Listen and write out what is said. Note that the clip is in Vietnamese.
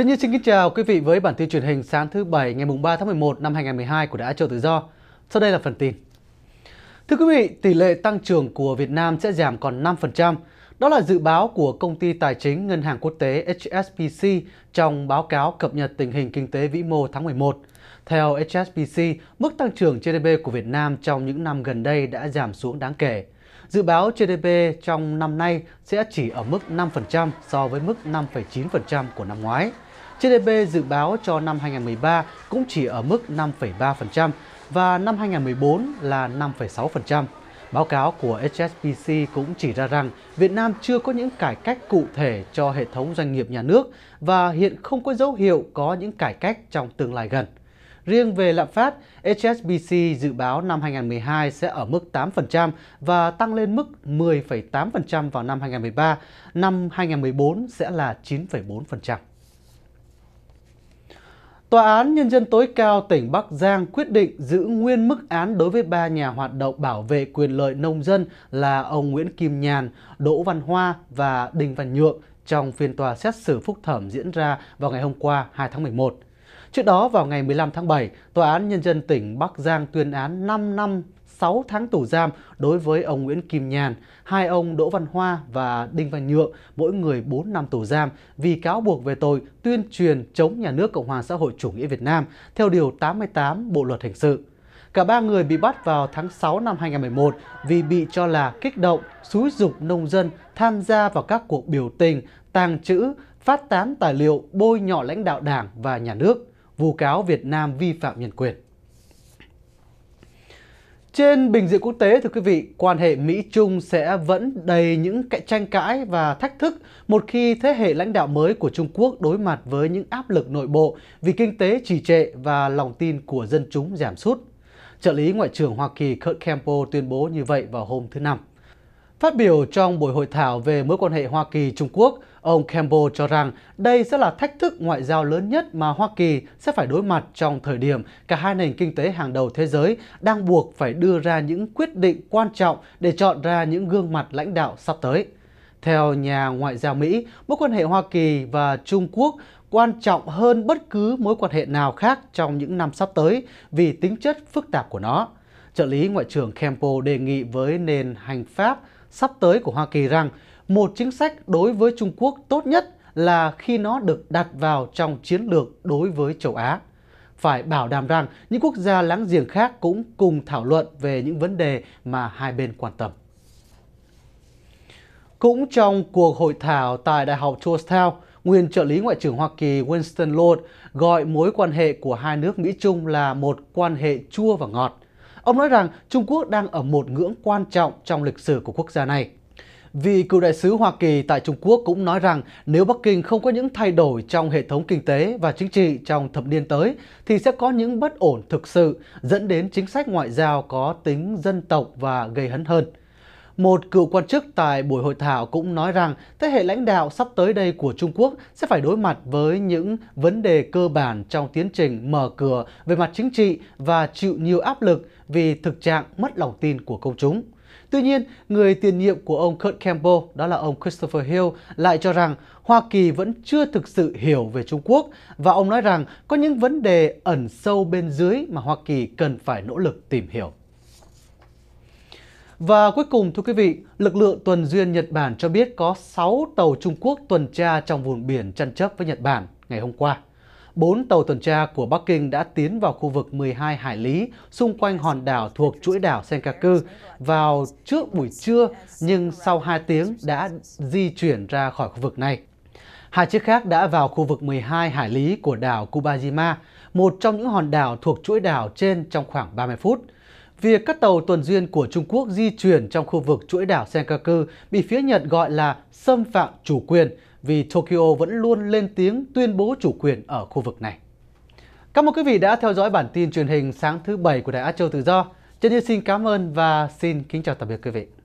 Chân Như xin kính chào quý vị với bản tin truyền hình sáng thứ Bảy ngày 3 tháng 11 năm 2012 của Đã Châu Tự Do. Sau đây là phần tin. Thưa quý vị, tỷ lệ tăng trưởng của Việt Nam sẽ giảm còn 5%. Đó là dự báo của Công ty Tài chính Ngân hàng Quốc tế HSBC trong báo cáo cập nhật tình hình kinh tế vĩ mô tháng 11. Theo HSBC, mức tăng trưởng GDP của Việt Nam trong những năm gần đây đã giảm xuống đáng kể. Dự báo GDP trong năm nay sẽ chỉ ở mức 5% so với mức 5,9% của năm ngoái. GDP dự báo cho năm 2013 cũng chỉ ở mức 5,3% và năm 2014 là 5,6%. Báo cáo của HSBC cũng chỉ ra rằng Việt Nam chưa có những cải cách cụ thể cho hệ thống doanh nghiệp nhà nước và hiện không có dấu hiệu có những cải cách trong tương lai gần. Riêng về lạm phát, HSBC dự báo năm 2012 sẽ ở mức 8% và tăng lên mức 10,8% vào năm 2013, năm 2014 sẽ là 9,4%. Tòa án Nhân dân tối cao tỉnh Bắc Giang quyết định giữ nguyên mức án đối với ba nhà hoạt động bảo vệ quyền lợi nông dân là ông Nguyễn Kim Nhàn, Đỗ Văn Hoa và Đinh Văn Nhượng trong phiên tòa xét xử phúc thẩm diễn ra vào ngày hôm qua 2 tháng 11. Trước đó vào ngày 15 tháng 7, Tòa án Nhân dân tỉnh Bắc Giang tuyên án 5 năm 6 tháng tù giam đối với ông Nguyễn Kim Nhàn, hai ông Đỗ Văn Hoa và Đinh Văn Nhượng, mỗi người 4 năm tù giam vì cáo buộc về tội tuyên truyền chống nhà nước Cộng hòa xã hội chủ nghĩa Việt Nam theo Điều 88 Bộ Luật Hình sự. Cả ba người bị bắt vào tháng 6 năm 2011 vì bị cho là kích động, xúi dục nông dân tham gia vào các cuộc biểu tình, tàng trữ, phát tán tài liệu bôi nhọ lãnh đạo đảng và nhà nước vu cáo Việt Nam vi phạm nhân quyền. Trên bình diện quốc tế, thưa quý vị, quan hệ Mỹ-Trung sẽ vẫn đầy những cạnh tranh cãi và thách thức một khi thế hệ lãnh đạo mới của Trung Quốc đối mặt với những áp lực nội bộ vì kinh tế trì trệ và lòng tin của dân chúng giảm sút. Trợ lý Ngoại trưởng Hoa Kỳ Kurt Campbell tuyên bố như vậy vào hôm thứ Năm. Phát biểu trong buổi hội thảo về mối quan hệ Hoa Kỳ-Trung Quốc, ông Campbell cho rằng đây sẽ là thách thức ngoại giao lớn nhất mà Hoa Kỳ sẽ phải đối mặt trong thời điểm cả hai nền kinh tế hàng đầu thế giới đang buộc phải đưa ra những quyết định quan trọng để chọn ra những gương mặt lãnh đạo sắp tới. Theo nhà ngoại giao Mỹ, mối quan hệ Hoa Kỳ và Trung Quốc quan trọng hơn bất cứ mối quan hệ nào khác trong những năm sắp tới vì tính chất phức tạp của nó. Trợ lý Ngoại trưởng Campbell đề nghị với nền hành pháp sắp tới của Hoa Kỳ rằng một chính sách đối với Trung Quốc tốt nhất là khi nó được đặt vào trong chiến lược đối với châu Á. Phải bảo đảm rằng những quốc gia láng giềng khác cũng cùng thảo luận về những vấn đề mà hai bên quan tâm. Cũng trong cuộc hội thảo tại Đại học Georgetown, nguyên trợ lý Ngoại trưởng Hoa Kỳ Winston Lord gọi mối quan hệ của hai nước Mỹ-Trung là một quan hệ chua và ngọt – Ông nói rằng Trung Quốc đang ở một ngưỡng quan trọng trong lịch sử của quốc gia này. Vì cựu đại sứ Hoa Kỳ tại Trung Quốc cũng nói rằng nếu Bắc Kinh không có những thay đổi trong hệ thống kinh tế và chính trị trong thập niên tới thì sẽ có những bất ổn thực sự dẫn đến chính sách ngoại giao có tính dân tộc và gây hấn hơn. Một cựu quan chức tại buổi hội thảo cũng nói rằng thế hệ lãnh đạo sắp tới đây của Trung Quốc sẽ phải đối mặt với những vấn đề cơ bản trong tiến trình mở cửa về mặt chính trị và chịu nhiều áp lực vì thực trạng mất lòng tin của công chúng. Tuy nhiên, người tiền nhiệm của ông Kurt Campbell, đó là ông Christopher Hill, lại cho rằng Hoa Kỳ vẫn chưa thực sự hiểu về Trung Quốc và ông nói rằng có những vấn đề ẩn sâu bên dưới mà Hoa Kỳ cần phải nỗ lực tìm hiểu. Và cuối cùng thưa quý vị, lực lượng tuần duyên Nhật Bản cho biết có 6 tàu Trung Quốc tuần tra trong vùng biển tranh chấp với Nhật Bản ngày hôm qua. 4 tàu tuần tra của Bắc Kinh đã tiến vào khu vực 12 hải lý xung quanh hòn đảo thuộc chuỗi đảo Senkaku vào trước buổi trưa nhưng sau 2 tiếng đã di chuyển ra khỏi khu vực này. Hai chiếc khác đã vào khu vực 12 hải lý của đảo Kubajima, một trong những hòn đảo thuộc chuỗi đảo trên trong khoảng 30 phút. Việc các tàu tuần duyên của Trung Quốc di chuyển trong khu vực chuỗi đảo Senkaku bị phía Nhật gọi là xâm phạm chủ quyền vì Tokyo vẫn luôn lên tiếng tuyên bố chủ quyền ở khu vực này. Cảm ơn quý vị đã theo dõi bản tin truyền hình sáng thứ Bảy của Đài Á Châu Tự Do. Chân Như xin cảm ơn và xin kính chào tạm biệt quý vị.